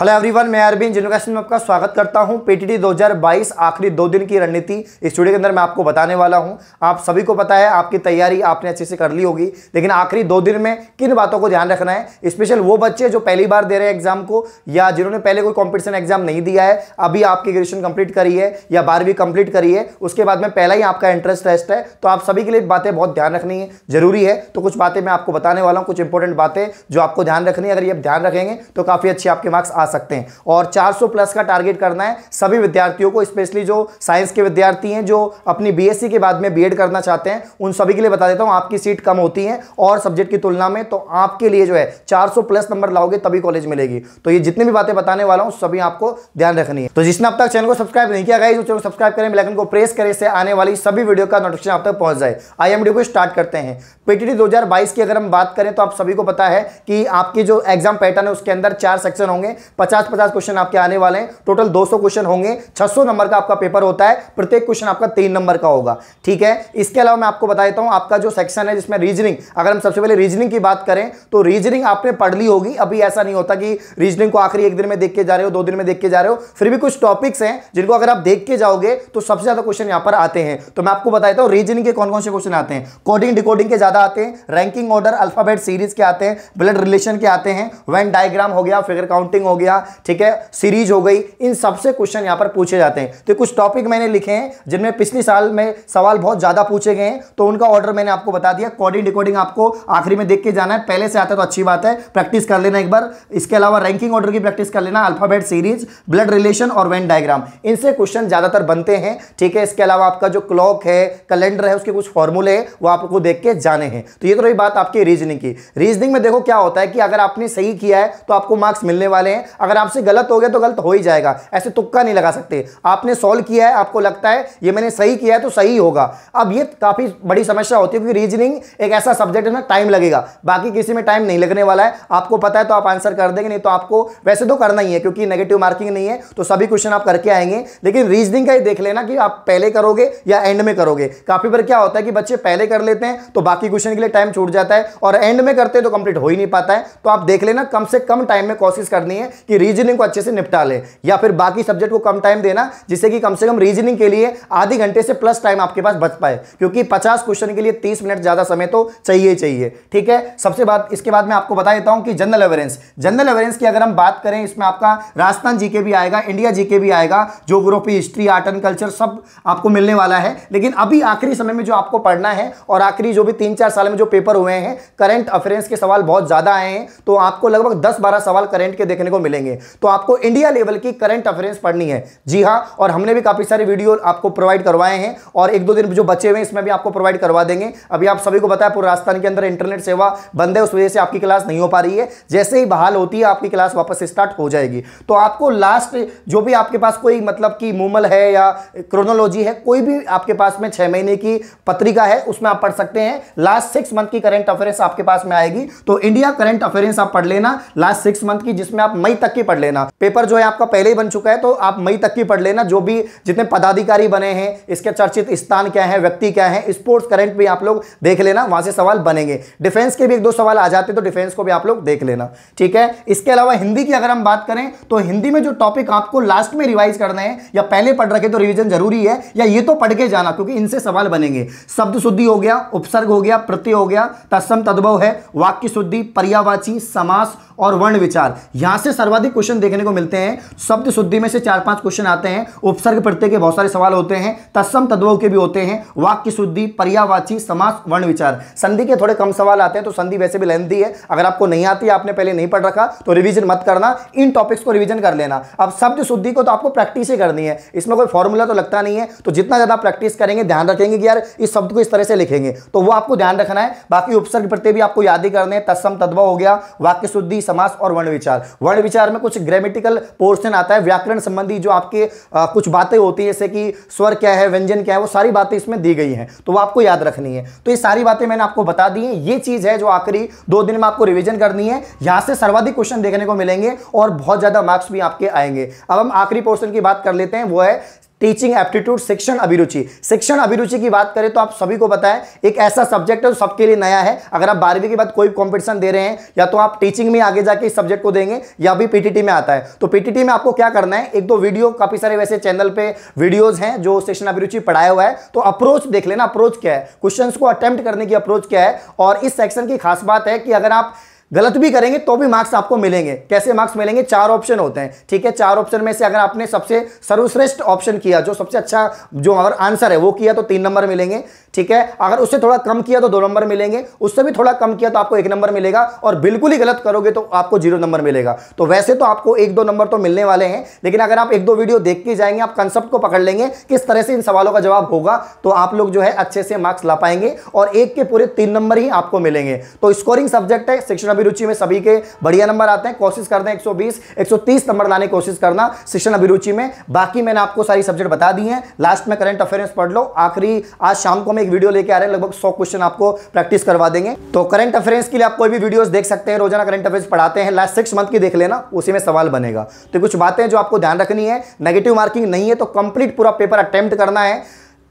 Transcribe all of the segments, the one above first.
hello everyone मैं अरविंद जनोकेशन में आपका स्वागत करता हूं पीटीटी 2022 आखिरी दो दिन की रणनीति इस स्टूडियो के अंदर मैं आपको बताने वाला हूं आप सभी को पता है आपकी तैयारी आपने अच्छे से कर ली होगी लेकिन आखिरी दो दिन में किन बातों को ध्यान रखना है स्पेशल वो बच्चे जो पहली बार दे रहे हैं एग्जाम को या जिन्होंने पहले कोई कॉम्पिटिशन एग्जाम नहीं दिया है अभी आपकी ग्रेजुएशन कंप्लीट करी है या बारहवीं कंप्लीट करी है उसके बाद में पहला ही आपका इंटरेस्ट टेस्ट है तो आप सभी के लिए बातें बहुत ध्यान रखनी है जरूरी है तो कुछ बातें मैं आपको बताने वाला हूँ कुछ इंपॉर्टेंट बातें जो आपको ध्यान रखनी है अगर ये ध्यान रखेंगे तो काफ़ी अच्छे आपके मार्क्स लगा सकते हैं और 400 प्लस का टारगेट करना है सभी विद्यार्थियों को स्पेशली जो साइंस के विद्यार्थी हैं जो अपनी बीएससी के बाद में बीएड करना चाहते हैं उन सभी के लिए बता देता हूं आपकी सीट कम होती है और सब्जेक्ट की तुलना में तो आपके लिए जो है चार प्लस नंबर लाओगे तभी कॉलेज मिलेगी तो ये जितनी भी बातें बताने वाला हूँ सभी आपको ध्यान रखनी है तो जिसने अब तक चैनल को सब्सक्राइब नहीं किया गया तो चैनल सब्सक्राइब करें बिलकन को प्रेस करें इससे आने वाली सभी वीडियो का नोटिफिकेशन आप तक पहुंच जाए आई एम को स्टार्ट करते हैं पीटीटी 2022 की अगर हम बात करें तो आप सभी को पता है कि आपकी जो एग्जाम पैटर्न है उसके अंदर चार सेक्शन होंगे पचास पचास क्वेश्चन आपके आने वाले हैं टोटल 200 क्वेश्चन होंगे 600 नंबर का आपका पेपर होता है प्रत्येक क्वेश्चन आपका तीन नंबर का होगा ठीक है इसके अलावा मैं आपको बता देता हूं आपका जो सेक्शन है जिसमें रीजनिंग अगर हम सबसे पहले रीजनिंग की बात करें तो रीजनिंग आपने पढ़ ली होगी अभी ऐसा नहीं होता कि रीजनिंग को आखिरी एक दिन में देख के जा रहे हो दो दिन में देख के जा रहे हो फिर भी कुछ टॉपिक्स हैं जिनको अगर आप देख के जाओगे तो सबसे ज्यादा क्वेश्चन यहाँ पर आते हैं तो मैं आपको बताता हूँ रीजनिंग के कौन कौन से क्वेश्चन आते हैं कोडिंग डिकोडिंग के ज्यादा आते हैं रैंकिंग ऑर्डर अल्फाबेट सीरीज के आते हैं ब्लड रिलेशन के आते हैं वैन डायग्राम हो गया फिगर काउंटिंग हो गया गया ठीक है सीरीज हो गई इन सबसे क्वेश्चन यहां पर पूछे जाते हैं तो कुछ टॉपिक मैंने लिखे हैं जिनमें पिछले साल में सवाल बहुत ज़्यादा पूछे गए हैं तो उनका ऑर्डर मैंने आपको बता दिया कॉडिंग डिकोडिंग आपको आखिरी में देख के जाना है पहले से आता है तो अच्छी बात है प्रैक्टिस कर लेना एक बार इसके अलावा रैंकिंग ऑर्डर की प्रैक्टिस कर लेना अल्फाबेट सीरीज ब्लड रिलेशन और वेन डायग्राम इनसे क्वेश्चन ज़्यादातर बनते हैं ठीक है इसके अलावा आपका जो क्लॉक है कैलेंडर है उसके कुछ फॉर्मूले है वो आपको देख के जाने हैं तो ये तो रही बात आपकी रीजनिंग की रीजनिंग में देखो क्या होता है कि अगर आपने सही किया है तो आपको मार्क्स मिलने वाले हैं अगर आपसे गलत हो गया तो गलत हो ही जाएगा ऐसे तुक्का नहीं लगा सकते आपने सॉल्व किया है आपको लगता है ये मैंने सही किया है तो सही होगा अब ये काफ़ी बड़ी समस्या होती है क्योंकि रीजनिंग एक ऐसा सब्जेक्ट है ना टाइम लगेगा बाकी किसी में टाइम नहीं लगने वाला है आपको पता है तो आप आंसर कर देंगे नहीं तो आपको वैसे तो करना ही है क्योंकि नेगेटिव मार्किंग नहीं है तो सभी क्वेश्चन आप करके आएंगे लेकिन रीजनिंग का ही देख लेना कि आप पहले करोगे या एंड में करोगे काफ़ी बार क्या होता है कि बच्चे पहले कर लेते हैं तो बाकी क्वेश्चन के लिए टाइम छूट जाता है और एंड में करते हैं तो कंप्लीट हो ही नहीं पाता है तो आप देख लेना कम से कम टाइम में कोशिश करनी है कि रीजनिंग को अच्छे से निपटा ले या फिर बाकी सब्जेक्ट को कम टाइम देना जिससे कि कम से कम रीजनिंग के लिए आधे घंटे से प्लस टाइम आपके पास बच पाए क्योंकि पचास क्वेश्चन के लिए तीस मिनट ज़्यादा समय तो चाहिए चाहिए ठीक है सबसे बात इसके बाद मैं आपको बता देता हूं कि जनरल अवेयरेंस जनरल अवेयरेंस की अगर हम बात करें इसमें आपका राजस्थान जी भी आएगा इंडिया जी भी आएगा geography history art and culture सब आपको मिलने वाला है लेकिन अभी आखिरी समय में जो आपको पढ़ना है और आखिरी जो भी तीन चार साल में जो पेपर हुए हैं करंट अफेयरेंस के सवाल बहुत ज़्यादा आए हैं तो आपको लगभग दस बारह सवाल करंट के देखने को मिले मिलेंगे तो आपको इंडिया लेवल की करंट अफेयर्स पढ़नी है जी हाँ और हमने भी काफ़ी सारे वीडियो आपको प्रोवाइड करवाए हैं और एक दो दिन जो बचे हुए इसमें भी आपको प्रोवाइड करवा देंगे अभी आप सभी को बताया पूरे राजस्थान के अंदर इंटरनेट सेवा बंद है उस वजह से आपकी क्लास नहीं हो पा रही है जैसे ही बहाल होती है आपकी क्लास वापस स्टार्ट हो जाएगी तो आपको लास्ट जो भी आपके पास कोई मतलब कि मूमल है या क्रोनोलॉजी है कोई भी आपके पास में छह महीने की पत्रिका है उसमें आप पढ़ सकते हैं लास्ट सिक्स मंथ की करंट अफेयर्स आपके पास में आएगी तो इंडिया करंट अफेयर्स आप पढ़ लेना लास्ट सिक्स मंथ की जिसमें आप मई मई तक की पढ़ लेना पेपर जो है आपका पहले ही बन चुका है तो आप मई तक की पढ़ लेना जो भी जितने पदाधिकारी बने हैं इसके चर्चित स्थान क्या है व्यक्ति क्या है स्पोर्ट्स करेंट भी आप लोग देख लेना वहां से सवाल बनेंगे डिफेंस के भी एक दो सवाल आ जाते तो डिफेंस को भी आप लोग देख लेना ठीक है इसके अलावा हिंदी की अगर हम बात करें तो हिंदी में जो टॉपिक आपको लास्ट में रिवाइज करना है या पहले पढ़ रखे तो रिविजन जरूरी है या ये तो पढ़ के जाना क्योंकि इनसे सवाल बनेंगे शब्द शुद्धि हो गया उपसर्ग हो गया प्रत्यय हो गया तत्सम तद्भव है वाक्य शुद्धि पर्यावाची समास और वर्ण विचार यहां से सर्वाधिक क्वेश्चन देखने को मिलते हैं शब्द शुद्धि में से चार पांच क्वेश्चन आते हैं उपसर्ग प्रत्यय के बहुत सारे सवाल होते हैं तत्सम तद्वव के भी होते हैं वाक्य शुद्धि पर्यावाची समास वर्ण विचार संधि के थोड़े कम सवाल आते हैं तो संधि वैसे भी लेंदी है अगर आपको नहीं आती आपने पहले नहीं पढ़ रखा तो रिविजन मत करना इन टॉपिक्स को रिविजन कर लेना अब शब्द शुद्धि को तो आपको प्रैक्टिस ही करनी है इसमें कोई फॉर्मूला तो लगता नहीं है तो जितना ज़्यादा प्रैक्टिस करेंगे ध्यान रखेंगे कि यार इस शब्द को इस तरह से लिखेंगे तो वो आपको ध्यान रखना है बाकी उपसर्ग प्रत्यय भी आपको याद ही करने तत्सम तद्वा हो गया वाक्य शुद्धि समास और वर्ण विचार वर्ण विचार में कुछ ग्रामेटिकल पोर्शन आता है व्याकरण संबंधी जो आपके आ, कुछ बातें होती है जैसे कि स्वर क्या है व्यंजन क्या है वो सारी बातें इसमें दी गई हैं तो वो आपको याद रखनी है तो ये सारी बातें मैंने आपको बता दी है ये चीज़ है जो आखिरी दो दिन में आपको रिविजन करनी है यहां से सर्वाधिक क्वेश्चन देखने को मिलेंगे और बहुत ज़्यादा मार्क्स भी आपके आएंगे अब हम आखिरी पोर्सन की बात कर लेते हैं वो है टीचिंग एप्टीट्यूड शिक्षण अभिरुचि शिक्षण अभिरुचि की बात करें तो आप सभी को बताएं एक ऐसा सब्जेक्ट है जो सबके लिए नया है अगर आप बारहवीं के बाद कोई कॉम्पिटिशन दे रहे हैं या तो आप टीचिंग में आगे जाके इस सब्जेक्ट को देंगे या भी पीटीटी में आता है तो पीटीटी में आपको क्या करना है एक दो वीडियो काफी सारे वैसे चैनल पर वीडियोज हैं जो शिक्षण अभिरुचि पढ़ाया हुआ है तो अप्रोच देख लेना अप्रोच क्या है क्वेश्चन को अटैम्प्ट करने की अप्रोच क्या है और इस सेक्शन की खास बात है कि अगर आप गलत भी करेंगे तो भी मार्क्स आपको मिलेंगे कैसे मार्क्स मिलेंगे चार ऑप्शन होते हैं ठीक है चार ऑप्शन में से अगर आपने सबसे सर्वश्रेष्ठ ऑप्शन किया जो सबसे अच्छा जो अगर आंसर है वो किया तो तीन नंबर मिलेंगे ठीक है अगर उससे थोड़ा कम किया तो दो नंबर मिलेंगे उससे भी थोड़ा कम किया तो आपको एक नंबर मिलेगा और बिल्कुल ही गलत करोगे तो आपको जीरो नंबर मिलेगा तो वैसे तो आपको एक दो नंबर तो मिलने वाले हैं लेकिन अगर आप एक दो वीडियो देख के जाएंगे आप कंसेप्ट को पकड़ लेंगे किस तरह से इन सवालों का जवाब होगा तो आप लोग जो है अच्छे से मार्क्स ला पाएंगे और एक के पूरे तीन नंबर ही आपको मिलेंगे तो स्कोरिंग सब्जेक्ट है शिक्षण अभिरुचि में सभी के बढ़िया नंबर आते हैं कोशिश करते हैं एक सौ नंबर लाने की कोशिश करना शिक्षण अभिरुचि में बाकी मैंने आपको सारी सब्जेक्ट बता दी है लास्ट में करंट अफेयर पढ़ लो आखिरी आज शाम को मैं वीडियो लेके आ रहे हैं लगभग सौ क्वेश्चन आपको प्रैक्टिस करवा देंगे तो करंट अफेयर्स के लिए आप कोई भी वीडियोस देख सकते हैं रोजाना करंट अफेयर्स पढ़ाते हैं लास्ट सिक्स मंथ की देख लेना उसी में सवाल बनेगा तो कुछ बातें जो आपको ध्यान रखनी है नेगेटिव मार्किंग नहीं है तो कंप्लीट पूरा पेपर अटैम्प्ट करना है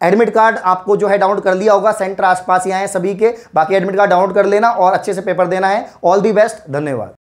एडमिट कार्ड आपको जो है डाउनलोड कर लिया होगा सेंटर आसपास ही आए सभी के बाकी एडमिट कार्ड डाउनलोड कर लेना और अच्छे से पेपर देना है ऑल दी बेस्ट धन्यवाद